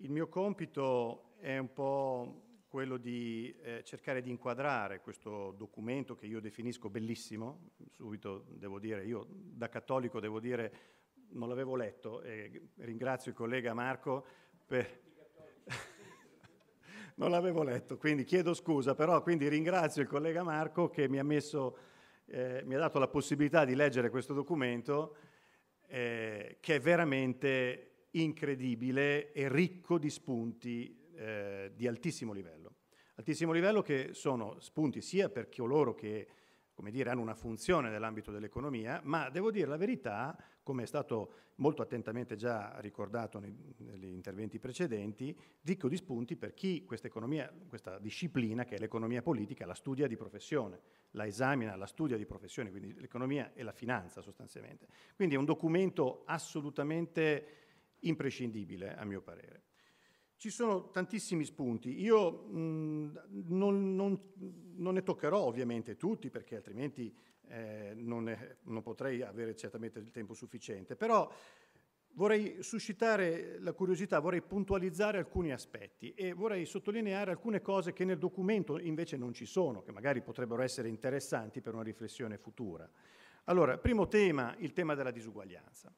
Il mio compito è un po' quello di eh, cercare di inquadrare questo documento che io definisco bellissimo, subito devo dire, io da cattolico devo dire non l'avevo letto e ringrazio il collega Marco per... non l'avevo letto, quindi chiedo scusa, però quindi ringrazio il collega Marco che mi ha, messo, eh, mi ha dato la possibilità di leggere questo documento eh, che è veramente incredibile e ricco di spunti eh, di altissimo livello. Altissimo livello che sono spunti sia per coloro che come dire, hanno una funzione nell'ambito dell'economia, ma devo dire la verità, come è stato molto attentamente già ricordato nei, negli interventi precedenti, ricco di spunti per chi questa economia, questa disciplina che è l'economia politica, la studia di professione, la esamina, la studia di professione, quindi l'economia e la finanza sostanzialmente. Quindi è un documento assolutamente imprescindibile a mio parere. Ci sono tantissimi spunti, io mh, non, non, non, ne toccherò ovviamente tutti perché altrimenti eh, non, è, non potrei avere certamente il tempo sufficiente, però vorrei suscitare la curiosità, vorrei puntualizzare alcuni aspetti e vorrei sottolineare alcune cose che nel documento invece non ci sono, che magari potrebbero essere interessanti per una riflessione futura. Allora, primo tema, il tema della disuguaglianza.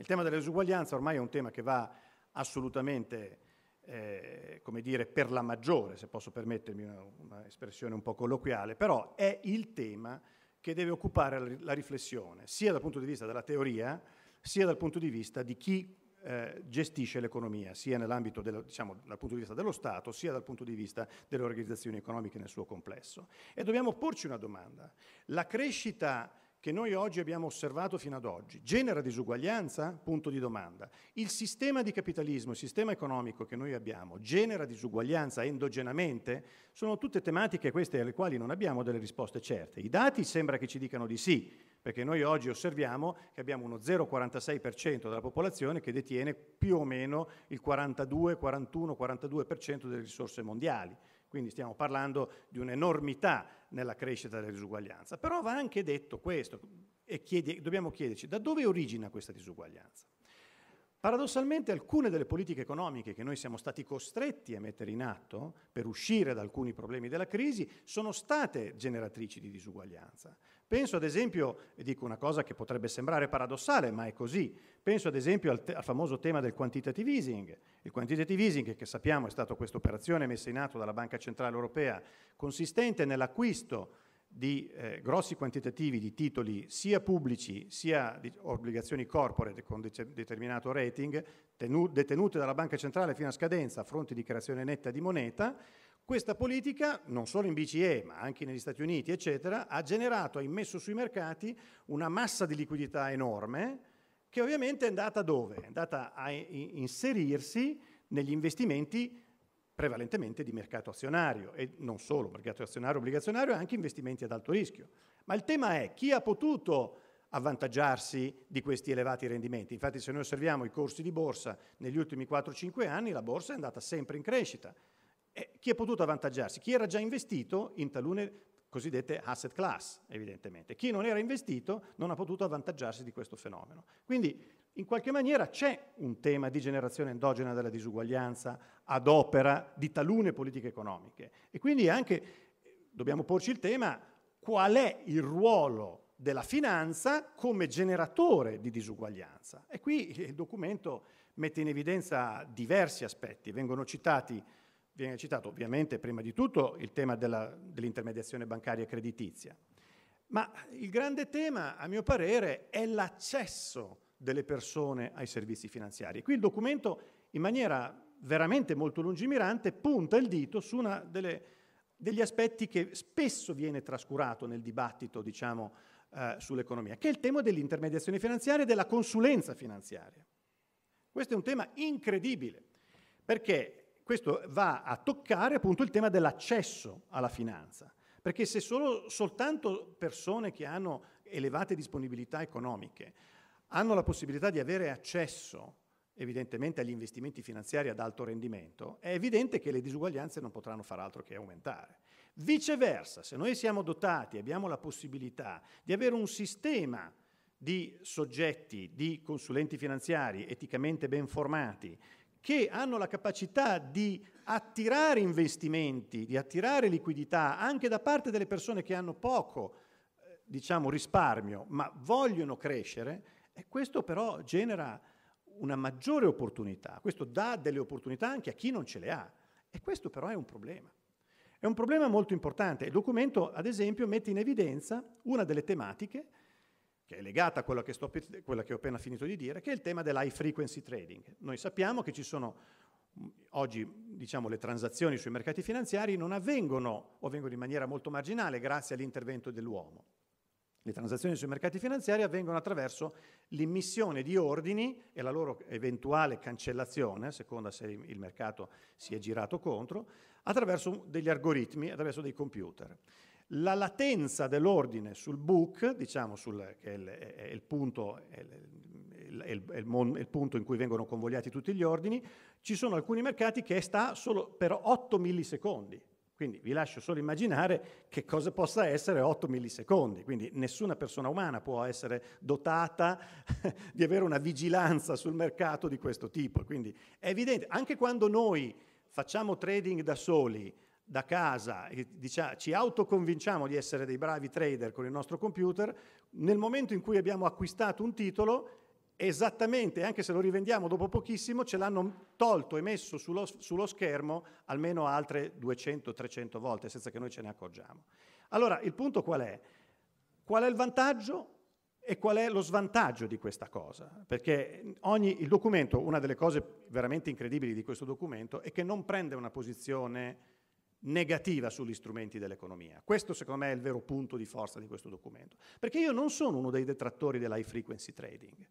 Il tema della disuguaglianza ormai è un tema che va assolutamente, eh, come dire, per la maggiore, se posso permettermi un'espressione un po' colloquiale, però è il tema che deve occupare la riflessione, sia dal punto di vista della teoria, sia dal punto di vista di chi eh, gestisce l'economia, sia nell'ambito dello, diciamo, dal punto di vista dello Stato, sia dal punto di vista delle organizzazioni economiche nel suo complesso. E dobbiamo porci una domanda. La crescita che noi oggi abbiamo osservato fino ad oggi genera disuguaglianza? Punto di domanda. Il sistema di capitalismo, il sistema economico che noi abbiamo genera disuguaglianza endogenamente? Sono tutte tematiche queste alle quali non abbiamo delle risposte certe. I dati sembra che ci dicano di sì, perché noi oggi osserviamo che abbiamo uno 0,46% della popolazione che detiene più o meno il 42, 41, 42% delle risorse mondiali. Quindi stiamo parlando di un'enormità nella crescita della disuguaglianza. Però va anche detto questo, e chiedi, dobbiamo chiederci da dove origina questa disuguaglianza. Paradossalmente alcune delle politiche economiche che noi siamo stati costretti a mettere in atto per uscire da alcuni problemi della crisi sono state generatrici di disuguaglianza. Penso ad esempio, e dico una cosa che potrebbe sembrare paradossale, ma è così, penso ad esempio al, te- al famoso tema del quantitative easing. Il quantitative easing, che sappiamo è stata questa operazione messa in atto dalla Banca Centrale Europea, consistente nell'acquisto di eh, grossi quantitativi di titoli sia pubblici sia di obbligazioni corporate con de- determinato rating, tenu- detenute dalla Banca Centrale fino a scadenza a fronte di creazione netta di moneta, questa politica, non solo in BCE, ma anche negli Stati Uniti, eccetera, ha generato, ha immesso sui mercati una massa di liquidità enorme che ovviamente è andata dove? È andata a inserirsi negli investimenti prevalentemente di mercato azionario e non solo, mercato azionario obbligazionario, anche investimenti ad alto rischio. Ma il tema è chi ha potuto avvantaggiarsi di questi elevati rendimenti. Infatti se noi osserviamo i corsi di borsa negli ultimi 4-5 anni, la borsa è andata sempre in crescita chi è potuto avvantaggiarsi? Chi era già investito in talune cosiddette asset class, evidentemente. Chi non era investito non ha potuto avvantaggiarsi di questo fenomeno. Quindi, in qualche maniera c'è un tema di generazione endogena della disuguaglianza ad opera di talune politiche economiche. E quindi anche dobbiamo porci il tema qual è il ruolo della finanza come generatore di disuguaglianza. E qui il documento mette in evidenza diversi aspetti, vengono citati Viene citato ovviamente prima di tutto il tema dell'intermediazione bancaria e creditizia, ma il grande tema, a mio parere, è l'accesso delle persone ai servizi finanziari. Qui il documento, in maniera veramente molto lungimirante, punta il dito su uno degli aspetti che spesso viene trascurato nel dibattito, diciamo, eh, sull'economia, che è il tema dell'intermediazione finanziaria e della consulenza finanziaria. Questo è un tema incredibile, perché questo va a toccare appunto il tema dell'accesso alla finanza, perché se solo, soltanto persone che hanno elevate disponibilità economiche hanno la possibilità di avere accesso evidentemente agli investimenti finanziari ad alto rendimento, è evidente che le disuguaglianze non potranno far altro che aumentare. Viceversa, se noi siamo dotati, e abbiamo la possibilità di avere un sistema di soggetti, di consulenti finanziari eticamente ben formati, che hanno la capacità di attirare investimenti, di attirare liquidità anche da parte delle persone che hanno poco eh, diciamo, risparmio, ma vogliono crescere, e questo però genera una maggiore opportunità, questo dà delle opportunità anche a chi non ce le ha. E questo però è un problema. È un problema molto importante. Il documento, ad esempio, mette in evidenza una delle tematiche che è legata a quella che, sto, quella che ho appena finito di dire, che è il tema dell'high frequency trading. Noi sappiamo che ci sono oggi diciamo, le transazioni sui mercati finanziari non avvengono o avvengono in maniera molto marginale grazie all'intervento dell'uomo. Le transazioni sui mercati finanziari avvengono attraverso l'immissione di ordini e la loro eventuale cancellazione, a seconda se il mercato si è girato contro, attraverso degli algoritmi, attraverso dei computer. La latenza dell'ordine sul book, diciamo sul, che è il, è il punto, è il, è, il, è il punto in cui vengono convogliati tutti gli ordini, ci sono alcuni mercati che sta solo per 8 millisecondi. Quindi vi lascio solo immaginare che cosa possa essere 8 millisecondi, quindi nessuna persona umana può essere dotata di avere una vigilanza sul mercato di questo tipo. Quindi è evidente, anche quando noi facciamo trading da soli, da casa e diciamo, ci autoconvinciamo di essere dei bravi trader con il nostro computer, nel momento in cui abbiamo acquistato un titolo, esattamente, anche se lo rivendiamo dopo pochissimo, ce l'hanno tolto e messo sullo, sullo schermo almeno altre 200-300 volte, senza che noi ce ne accorgiamo. Allora, il punto qual è? Qual è il vantaggio e qual è lo svantaggio di questa cosa? Perché ogni, il documento, una delle cose veramente incredibili di questo documento è che non prende una posizione negativa sugli strumenti dell'economia. Questo secondo me è il vero punto di forza di questo documento, perché io non sono uno dei detrattori dell'high frequency trading,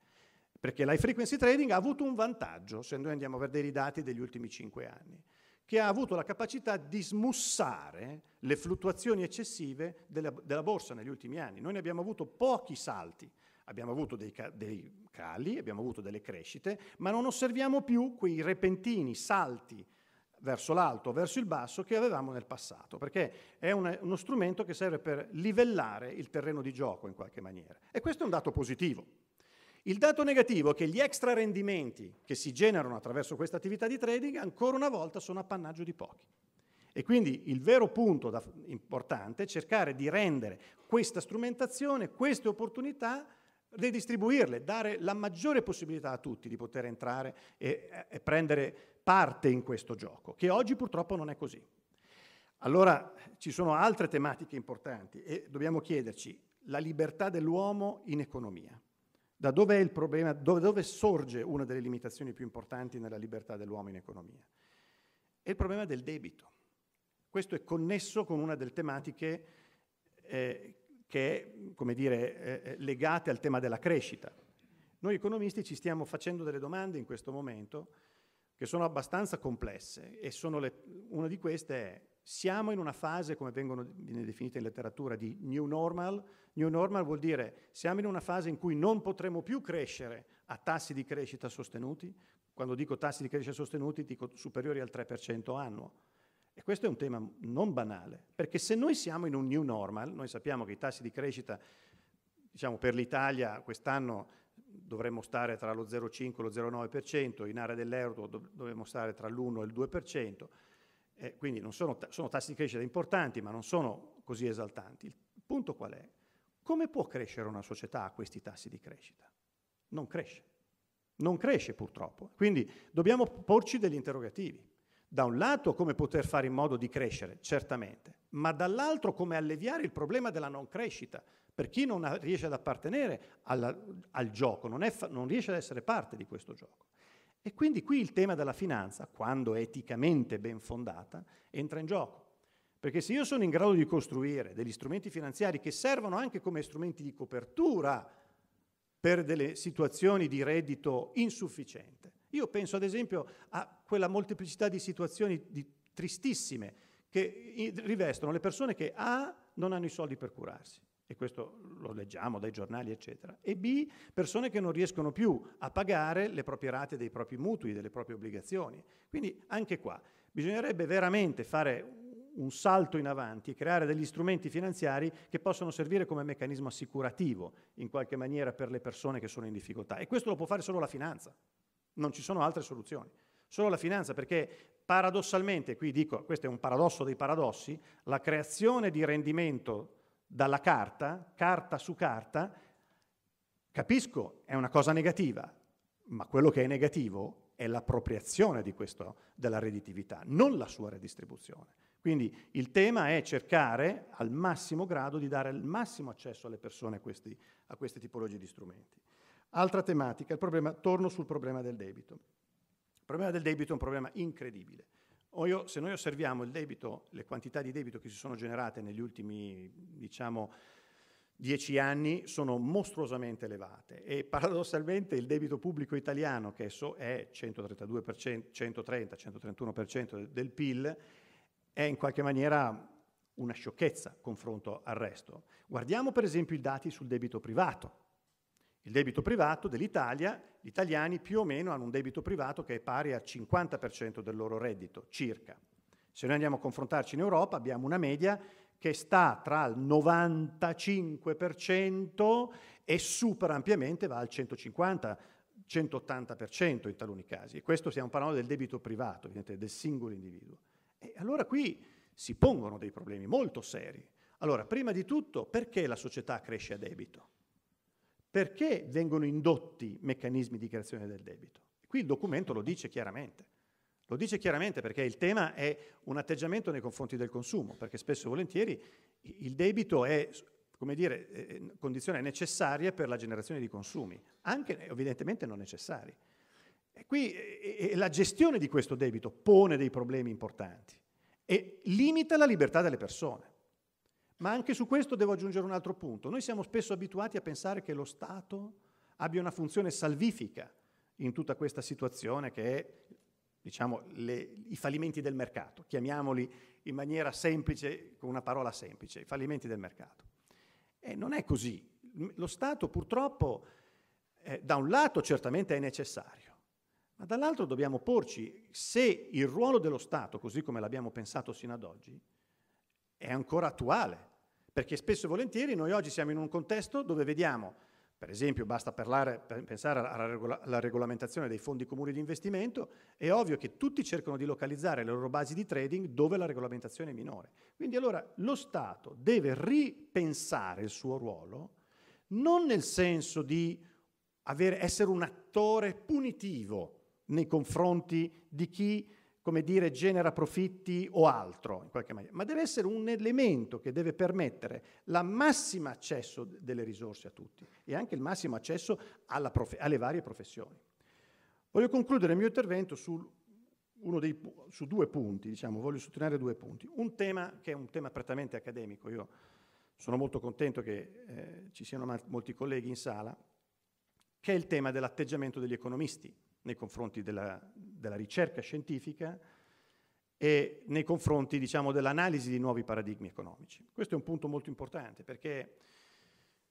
perché l'high frequency trading ha avuto un vantaggio, se noi andiamo a vedere i dati degli ultimi cinque anni, che ha avuto la capacità di smussare le fluttuazioni eccessive della, della borsa negli ultimi anni. Noi ne abbiamo avuto pochi salti, abbiamo avuto dei, dei cali, abbiamo avuto delle crescite, ma non osserviamo più quei repentini salti verso l'alto, verso il basso che avevamo nel passato, perché è un, uno strumento che serve per livellare il terreno di gioco in qualche maniera. E questo è un dato positivo. Il dato negativo è che gli extra rendimenti che si generano attraverso questa attività di trading ancora una volta sono appannaggio di pochi. E quindi il vero punto da, importante è cercare di rendere questa strumentazione, queste opportunità, redistribuirle, dare la maggiore possibilità a tutti di poter entrare e, e prendere parte in questo gioco, che oggi purtroppo non è così. Allora ci sono altre tematiche importanti e dobbiamo chiederci la libertà dell'uomo in economia. Da dove è il problema, dove, dove sorge una delle limitazioni più importanti nella libertà dell'uomo in economia? È il problema del debito. Questo è connesso con una delle tematiche eh, che è, come dire, eh, eh legate al tema della crescita. Noi economisti ci stiamo facendo delle domande in questo momento che sono abbastanza complesse e le, una di queste è siamo in una fase, come vengono, viene definita in letteratura, di new normal. New normal vuol dire siamo in una fase in cui non potremo più crescere a tassi di crescita sostenuti. Quando dico tassi di crescita sostenuti dico superiori al 3% annuo. E questo è un tema non banale, perché se noi siamo in un new normal, noi sappiamo che i tassi di crescita diciamo, per l'Italia quest'anno dovremmo stare tra lo 0,5 e lo 0,9%, in area dell'euro dovremmo stare tra l'1 e il 2%, eh, quindi sono, sono tassi di crescita importanti ma non sono così esaltanti. Il punto qual è? Come può crescere una società a questi tassi di crescita? Non cresce, non cresce purtroppo. Quindi dobbiamo porci degli interrogativi. Da un lato come poter fare in modo di crescere, certamente, ma dall'altro come alleviare il problema della non crescita, per chi non riesce ad appartenere alla, al gioco, non, è, non riesce ad essere parte di questo gioco. E quindi qui il tema della finanza, quando è eticamente ben fondata, entra in gioco. Perché se io sono in grado di costruire degli strumenti finanziari che servono anche come strumenti di copertura per delle situazioni di reddito insufficiente, io penso ad esempio a quella molteplicità di situazioni di, tristissime che rivestono le persone che A non hanno i soldi per curarsi, e questo lo leggiamo dai giornali, eccetera, e B, persone che non riescono più a pagare le proprie rate dei propri mutui, delle proprie obbligazioni. Quindi anche qua bisognerebbe veramente fare un salto in avanti e creare degli strumenti finanziari che possono servire come meccanismo assicurativo in qualche maniera per le persone che sono in difficoltà. E questo lo può fare solo la finanza, non ci sono altre soluzioni. Solo la finanza, perché paradossalmente, qui dico, questo è un paradosso dei paradossi, la creazione di rendimento dalla carta, carta su carta, capisco è una cosa negativa, ma quello che è negativo è l'appropriazione questo, della redditività, non la sua redistribuzione. Quindi il tema è cercare al massimo grado di dare il massimo accesso alle persone a, questi, a queste tipologie di strumenti. Altra tematica, problema, torno sul problema del debito. Il problema del debito è un problema incredibile. Io, se noi osserviamo il debito, le quantità di debito che si sono generate negli ultimi, diciamo, dieci anni sono mostruosamente elevate e paradossalmente il debito pubblico italiano, che so è 132%, 130-131% del PIL, è in qualche maniera una sciocchezza confronto al resto. Guardiamo per esempio i dati sul debito privato il debito privato dell'Italia, gli italiani più o meno hanno un debito privato che è pari al 50% del loro reddito, circa. Se noi andiamo a confrontarci in Europa abbiamo una media che sta tra il 95% e supera ampiamente, va al 150%. 180% in taluni casi, e questo stiamo parlando del debito privato, del singolo individuo. E allora qui si pongono dei problemi molto seri. Allora, prima di tutto, perché la società cresce a debito? perché vengono indotti meccanismi di creazione del debito. Qui il documento lo dice chiaramente. Lo dice chiaramente perché il tema è un atteggiamento nei confronti del consumo, perché spesso e volentieri il debito è come dire, eh, eh, condizione necessaria per la generazione di consumi, anche evidentemente non necessari. E qui e, eh, e la gestione di questo debito pone dei problemi importanti e limita la libertà delle persone. Ma anche su questo devo aggiungere un altro punto. Noi siamo spesso abituati a pensare che lo Stato abbia una funzione salvifica in tutta questa situazione che è diciamo, le, i fallimenti del mercato, chiamiamoli in maniera semplice, con una parola semplice, i fallimenti del mercato. E non è così. Lo Stato purtroppo, eh, da un lato, certamente è necessario, ma dall'altro dobbiamo porci se il ruolo dello Stato, così come l'abbiamo pensato sino ad oggi, è ancora attuale, perché spesso e volentieri noi oggi siamo in un contesto dove vediamo, per esempio basta parlare, pensare alla, regola, alla regolamentazione dei fondi comuni di investimento, è ovvio che tutti cercano di localizzare le loro basi di trading dove la regolamentazione è minore. Quindi allora lo Stato deve ripensare il suo ruolo non nel senso di avere, essere un attore punitivo nei confronti di chi come dire, genera profitti o altro, in qualche maniera, ma deve essere un elemento che deve permettere il massimo accesso delle risorse a tutti e anche il massimo accesso prof- alle varie professioni. Voglio concludere il mio intervento sul, dei, su due punti, diciamo, voglio sottolineare due punti. Un tema che è un tema prettamente accademico, io sono molto contento che eh, ci siano molti colleghi in sala, che è il tema dell'atteggiamento degli economisti nei confronti della, della ricerca scientifica e nei confronti diciamo, dell'analisi di nuovi paradigmi economici. Questo è un punto molto importante perché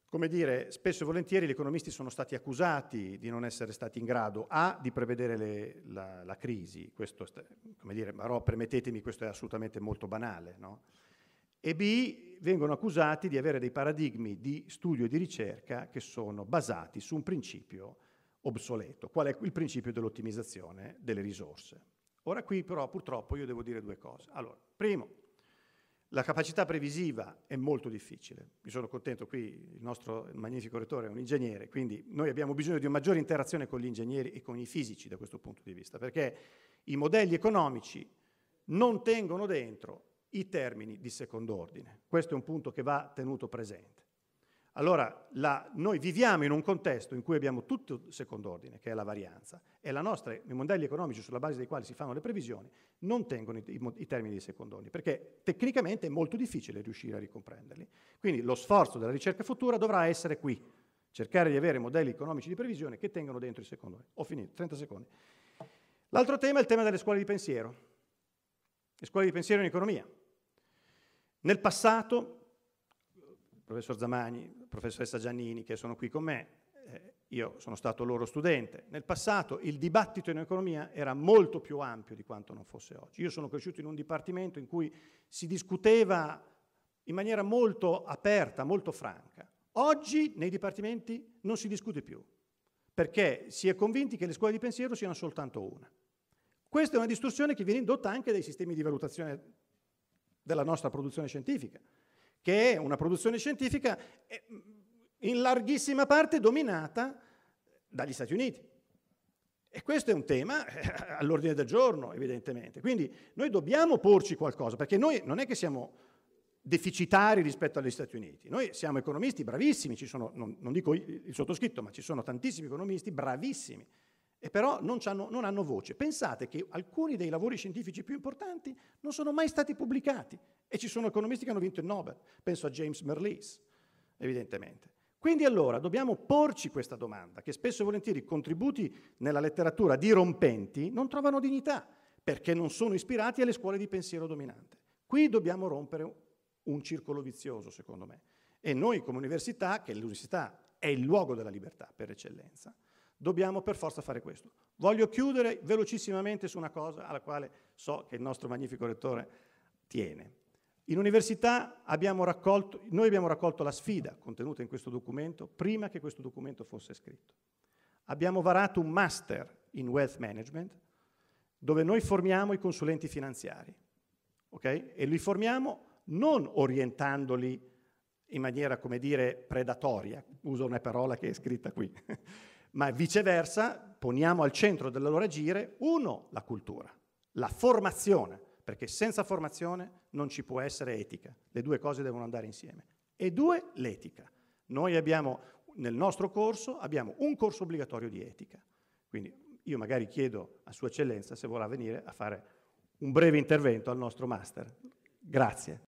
come dire, spesso e volentieri gli economisti sono stati accusati di non essere stati in grado A di prevedere le, la, la, crisi, questo, come dire, però permettetemi, questo è assolutamente molto banale, no? e B vengono accusati di avere dei paradigmi di studio e di ricerca che sono basati su un principio obsoleto, qual è il principio dell'ottimizzazione delle risorse. Ora qui però purtroppo io devo dire due cose. Allora, primo, la capacità previsiva è molto difficile. Mi sono contento qui, il nostro magnifico rettore è un ingegnere, quindi noi abbiamo bisogno di una maggiore interazione con gli ingegneri e con i fisici da questo punto di vista, perché i modelli economici non tengono dentro i termini di secondo ordine. Questo è un punto che va tenuto presente. Allora, la, noi viviamo in un contesto in cui abbiamo tutto secondo ordine, che è la varianza, e nostra, i modelli economici sulla base dei quali si fanno le previsioni non tengono i, i, i termini di secondo ordine, perché tecnicamente è molto difficile riuscire a ricomprenderli. Quindi lo sforzo della ricerca futura dovrà essere qui, cercare di avere modelli economici di previsione che tengano dentro i secondo ordine. Ho finito, 30 secondi. L'altro tema è il tema delle scuole di pensiero, le scuole di pensiero in economia. Nel passato professor Zamani, professoressa Giannini che sono qui con me, eh, io sono stato loro studente. Nel passato il dibattito in economia era molto più ampio di quanto non fosse oggi. Io sono cresciuto in un dipartimento in cui si discuteva in maniera molto aperta, molto franca. Oggi nei dipartimenti non si discute più, perché si è convinti che le scuole di pensiero siano soltanto una. Questa è una distorsione che viene indotta anche dai sistemi di valutazione della nostra produzione scientifica che è una produzione scientifica mm, in larghissima parte dominata dagli Stati Uniti. E questo è un tema eh, all'ordine del giorno, evidentemente. Quindi noi dobbiamo porci qualcosa, perché noi non è che siamo deficitari rispetto agli Stati Uniti. Noi siamo economisti bravissimi, ci sono, non, non dico il sottoscritto, ma ci sono tantissimi economisti bravissimi e però non hanno, non hanno voce. Pensate che alcuni dei lavori scientifici più importanti non sono mai stati pubblicati e ci sono economisti che hanno vinto il Nobel, penso a James Merlis, evidentemente. Quindi allora dobbiamo porci questa domanda, che spesso e volentieri i contributi nella letteratura dirompenti non trovano dignità, perché non sono ispirati alle scuole di pensiero dominante. Qui dobbiamo rompere un circolo vizioso, secondo me. E noi come università, che l'università è il luogo della libertà per eccellenza, Dobbiamo per forza fare questo. Voglio chiudere velocissimamente su una cosa alla quale so che il nostro magnifico rettore tiene. In università abbiamo raccolto, noi abbiamo raccolto la sfida contenuta in questo documento prima che questo documento fosse scritto. Abbiamo varato un master in wealth management dove noi formiamo i consulenti finanziari okay? e li formiamo non orientandoli in maniera, come dire, predatoria, uso una parola che è scritta qui, ma viceversa poniamo al centro del loro agire, uno, la cultura, la formazione, perché senza formazione non ci può essere etica, le due cose devono andare insieme, e due, l'etica. Noi abbiamo, nel nostro corso, abbiamo un corso obbligatorio di etica, quindi io magari chiedo a Sua Eccellenza se vorrà venire a fare un breve intervento al nostro master. Grazie.